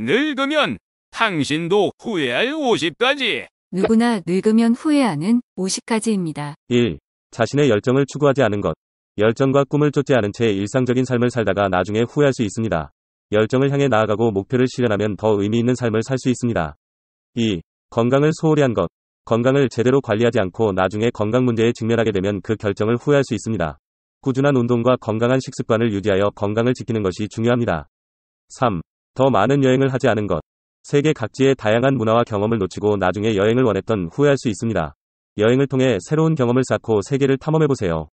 늙으면 당신도 후회할 50까지. 누구나 늙으면 후회하는 50가지입니다. 1. 자신의 열정을 추구하지 않은 것. 열정과 꿈을 쫓지 않은 채 일상적인 삶을 살다가 나중에 후회할 수 있습니다. 열정을 향해 나아가고 목표를 실현하면 더 의미 있는 삶을 살 수 있습니다. 2. 건강을 소홀히 한 것. 건강을 제대로 관리하지 않고 나중에 건강 문제에 직면하게 되면 그 결정을 후회할 수 있습니다. 꾸준한 운동과 건강한 식습관을 유지하여 건강을 지키는 것이 중요합니다. 3. 더 많은 여행을 하지 않은 것. 세계 각지의 다양한 문화와 경험을 놓치고 나중에 여행을 원했던 후회할 수 있습니다. 여행을 통해 새로운 경험을 쌓고 세계를 탐험해보세요.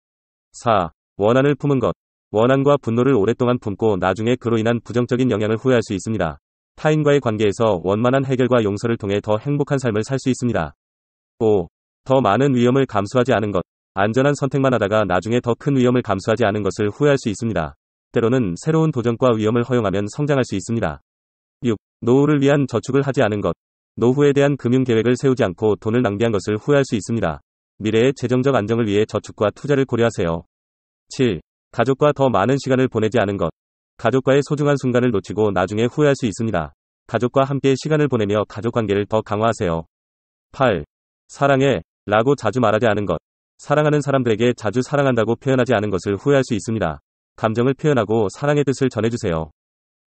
4. 원한을 품은 것. 원한과 분노를 오랫동안 품고 나중에 그로 인한 부정적인 영향을 후회할 수 있습니다. 타인과의 관계에서 원만한 해결과 용서를 통해 더 행복한 삶을 살 수 있습니다. 5. 더 많은 위험을 감수하지 않은 것. 안전한 선택만 하다가 나중에 더 큰 위험을 감수하지 않은 것을 후회할 수 있습니다. 때로는 새로운 도전과 위험을 허용하면 성장할 수 있습니다. 6. 노후를 위한 저축을 하지 않은 것. 노후에 대한 금융 계획을 세우지 않고 돈을 낭비한 것을 후회할 수 있습니다. 미래의 재정적 안정을 위해 저축과 투자를 고려하세요. 7. 가족과 더 많은 시간을 보내지 않은 것. 가족과의 소중한 순간을 놓치고 나중에 후회할 수 있습니다. 가족과 함께 시간을 보내며 가족 관계를 더 강화하세요. 8. 사랑해 라고 자주 말하지 않은 것. 사랑하는 사람들에게 자주 사랑한다고 표현하지 않은 것을 후회할 수 있습니다. 감정을 표현하고 사랑의 뜻을 전해주세요.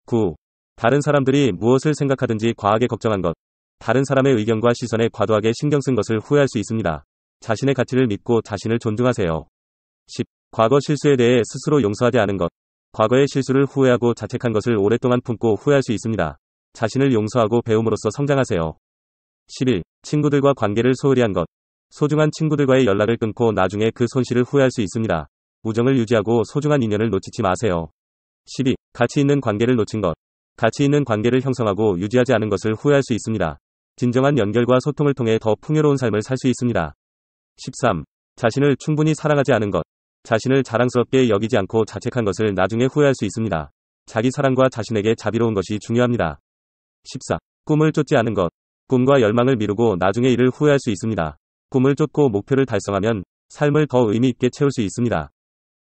9. 다른 사람들이 무엇을 생각하든지 과하게 걱정한 것. 다른 사람의 의견과 시선에 과도하게 신경 쓴 것을 후회할 수 있습니다. 자신의 가치를 믿고 자신을 존중하세요. 10. 과거 실수에 대해 스스로 용서하지 않은 것. 과거의 실수를 후회하고 자책한 것을 오랫동안 품고 후회할 수 있습니다. 자신을 용서하고 배움으로써 성장하세요. 11. 친구들과 관계를 소홀히 한 것. 소중한 친구들과의 연락을 끊고 나중에 그 손실을 후회할 수 있습니다. 우정을 유지하고 소중한 인연을 놓치지 마세요. 12. 가치 있는 관계를 놓친 것. 가치 있는 관계를 형성하고 유지하지 않은 것을 후회할 수 있습니다. 진정한 연결과 소통을 통해 더 풍요로운 삶을 살 수 있습니다. 13. 자신을 충분히 사랑하지 않은 것. 자신을 자랑스럽게 여기지 않고 자책한 것을 나중에 후회할 수 있습니다. 자기 사랑과 자신에게 자비로운 것이 중요합니다. 14. 꿈을 쫓지 않은 것. 꿈과 열망을 미루고 나중에 이를 후회할 수 있습니다. 꿈을 쫓고 목표를 달성하면 삶을 더 의미 있게 채울 수 있습니다.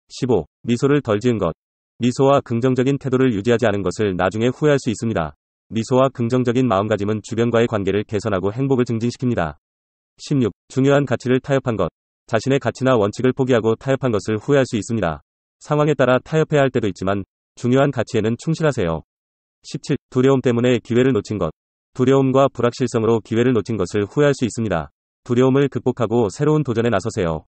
15. 미소를 덜 지은 것. 미소와 긍정적인 태도를 유지하지 않은 것을 나중에 후회할 수 있습니다. 미소와 긍정적인 마음가짐은 주변과의 관계를 개선하고 행복을 증진시킵니다. 16. 중요한 가치를 타협한 것. 자신의 가치나 원칙을 포기하고 타협한 것을 후회할 수 있습니다. 상황에 따라 타협해야 할 때도 있지만 중요한 가치에는 충실하세요. 17. 두려움 때문에 기회를 놓친 것. 두려움과 불확실성으로 기회를 놓친 것을 후회할 수 있습니다. 두려움을 극복하고 새로운 도전에 나서세요.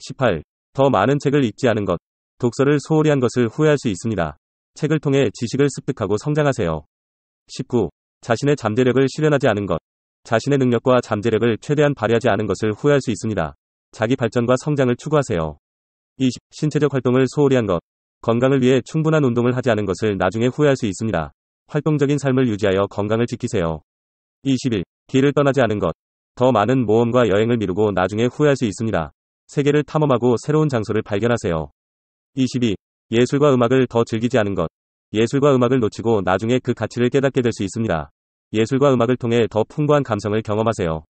18. 더 많은 책을 읽지 않은 것, 독서를 소홀히 한 것을 후회할 수 있습니다. 책을 통해 지식을 습득하고 성장하세요. 19. 자신의 잠재력을 실현하지 않은 것. 자신의 능력과 잠재력을 최대한 발휘하지 않은 것을 후회할 수 있습니다. 자기 발전과 성장을 추구하세요. 20. 신체적 활동을 소홀히 한 것. 건강을 위해 충분한 운동을 하지 않은 것을 나중에 후회할 수 있습니다. 활동적인 삶을 유지하여 건강을 지키세요. 21. 길을 떠나지 않은 것. 더 많은 모험과 여행을 미루고 나중에 후회할 수 있습니다. 세계를 탐험하고 새로운 장소를 발견하세요. 22. 예술과 음악을 더 즐기지 않은 것. 예술과 음악을 놓치고 나중에 그 가치를 깨닫게 될 수 있습니다. 예술과 음악을 통해 더 풍부한 감성을 경험하세요.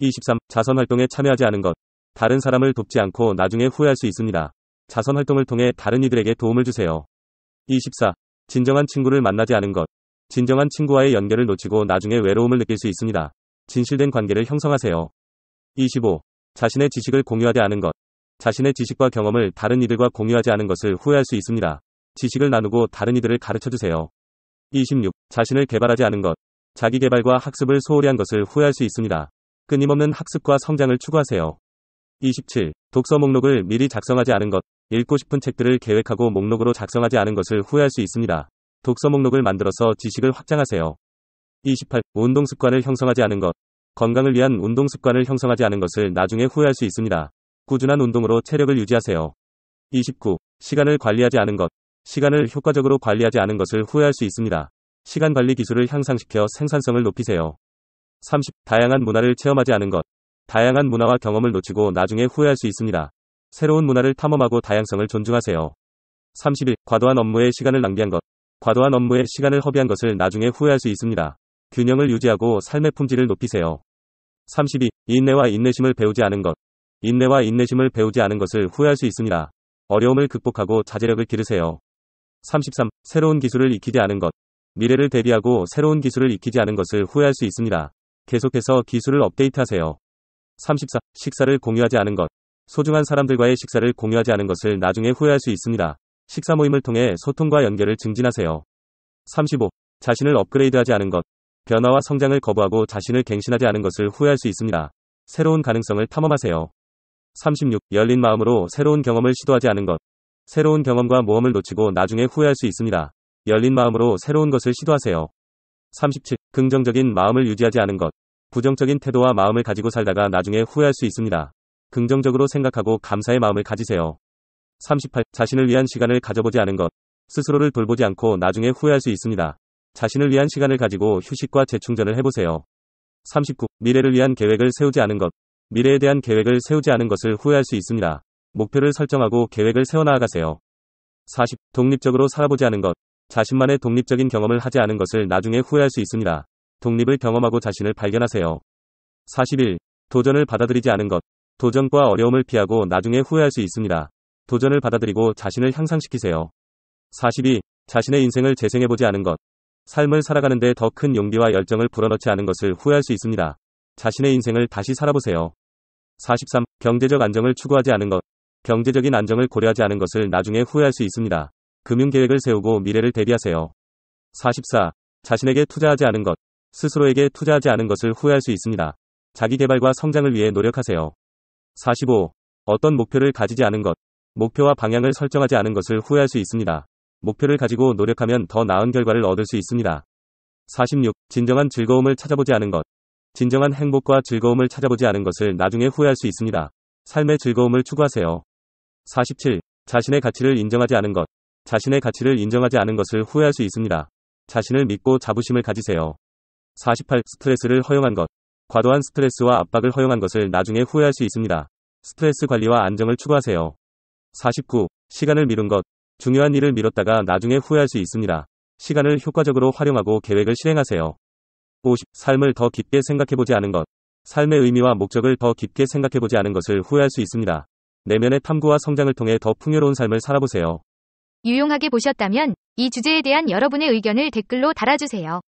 23. 자선 활동에 참여하지 않은 것. 다른 사람을 돕지 않고 나중에 후회할 수 있습니다. 자선 활동을 통해 다른 이들에게 도움을 주세요. 24. 진정한 친구를 만나지 않은 것. 진정한 친구와의 연결을 놓치고 나중에 외로움을 느낄 수 있습니다. 진실된 관계를 형성하세요. 25. 자신의 지식을 공유하지 않은 것. 자신의 지식과 경험을 다른 이들과 공유하지 않은 것을 후회할 수 있습니다. 지식을 나누고 다른 이들을 가르쳐 주세요. 26. 자신을 개발하지 않은 것. 자기 개발과 학습을 소홀히 한 것을 후회할 수 있습니다. 끊임없는 학습과 성장을 추구하세요. 27. 독서 목록을 미리 작성하지 않은 것. 읽고 싶은 책들을 계획하고 목록으로 작성하지 않은 것을 후회할 수 있습니다. 독서 목록을 만들어서 지식을 확장하세요. 28. 운동 습관을 형성하지 않은 것. 건강을 위한 운동 습관을 형성하지 않은 것을 나중에 후회할 수 있습니다. 꾸준한 운동으로 체력을 유지하세요. 29. 시간을 관리하지 않은 것. 시간을 효과적으로 관리하지 않은 것을 후회할 수 있습니다. 시간 관리 기술을 향상시켜 생산성을 높이세요. 30. 다양한 문화를 체험하지 않은 것. 다양한 문화와 경험을 놓치고 나중에 후회할 수 있습니다. 새로운 문화를 탐험하고 다양성을 존중하세요. 31. 과도한 업무에 시간을 낭비한 것. 과도한 업무에 시간을 허비한 것을 나중에 후회할 수 있습니다. 균형을 유지하고 삶의 품질을 높이세요. 32. 인내와 인내심을 배우지 않은 것. 인내와 인내심을 배우지 않은 것을 후회할 수 있습니다. 어려움을 극복하고 자제력을 기르세요. 33. 새로운 기술을 익히지 않은 것. 미래를 대비하고 새로운 기술을 익히지 않은 것을 후회할 수 있습니다. 계속해서 기술을 업데이트하세요. 34. 식사를 공유하지 않은 것. 소중한 사람들과의 식사를 공유하지 않은 것을 나중에 후회할 수 있습니다. 식사 모임을 통해 소통과 연결을 증진하세요. 35. 자신을 업그레이드하지 않은 것. 변화와 성장을 거부하고 자신을 갱신하지 않은 것을 후회할 수 있습니다. 새로운 가능성을 탐험하세요. 36. 열린 마음으로 새로운 경험을 시도하지 않은 것. 새로운 경험과 모험을 놓치고 나중에 후회할 수 있습니다. 열린 마음으로 새로운 것을 시도하세요. 37. 긍정적인 마음을 유지하지 않은 것. 부정적인 태도와 마음을 가지고 살다가 나중에 후회할 수 있습니다. 긍정적으로 생각하고 감사의 마음을 가지세요. 38. 자신을 위한 시간을 가져보지 않은 것. 스스로를 돌보지 않고 나중에 후회할 수 있습니다. 자신을 위한 시간을 가지고 휴식과 재충전을 해보세요. 39. 미래를 위한 계획을 세우지 않은 것. 미래에 대한 계획을 세우지 않은 것을 후회할 수 있습니다. 목표를 설정하고 계획을 세워나가세요. 40. 독립적으로 살아보지 않은 것. 자신만의 독립적인 경험을 하지 않은 것을 나중에 후회할 수 있습니다. 독립을 경험하고 자신을 발견하세요. 41. 도전을 받아들이지 않은 것. 도전과 어려움을 피하고 나중에 후회할 수 있습니다. 도전을 받아들이고 자신을 향상시키세요. 42. 자신의 인생을 재생해보지 않은 것. 삶을 살아가는데 더 큰 용기와 열정을 불어넣지 않은 것을 후회할 수 있습니다. 자신의 인생을 다시 살아보세요. 43. 경제적 안정을 추구하지 않은 것. 경제적인 안정을 고려하지 않은 것을 나중에 후회할 수 있습니다. 금융 계획을 세우고 미래를 대비하세요. 44. 자신에게 투자하지 않은 것. 스스로에게 투자하지 않은 것을 후회할 수 있습니다. 자기 개발과 성장을 위해 노력하세요. 45. 어떤 목표를 가지지 않은 것. 목표와 방향을 설정하지 않은 것을 후회할 수 있습니다. 목표를 가지고 노력하면 더 나은 결과를 얻을 수 있습니다. 46. 진정한 즐거움을 찾아보지 않은 것. 진정한 행복과 즐거움을 찾아보지 않은 것을 나중에 후회할 수 있습니다. 삶의 즐거움을 추구하세요. 47. 자신의 가치를 인정하지 않은 것. 자신의 가치를 인정하지 않은 것을 후회할 수 있습니다. 자신을 믿고 자부심을 가지세요. 48. 스트레스를 허용한 것. 과도한 스트레스와 압박을 허용한 것을 나중에 후회할 수 있습니다. 스트레스 관리와 안정을 추구하세요. 49. 시간을 미룬 것. 중요한 일을 미뤘다가 나중에 후회할 수 있습니다. 시간을 효과적으로 활용하고 계획을 실행하세요. 50. 삶을 더 깊게 생각해보지 않은 것. 삶의 의미와 목적을 더 깊게 생각해보지 않은 것을 후회할 수 있습니다. 내면의 탐구와 성장을 통해 더 풍요로운 삶을 살아보세요. 유용하게 보셨다면 이 주제에 대한 여러분의 의견을 댓글로 달아주세요.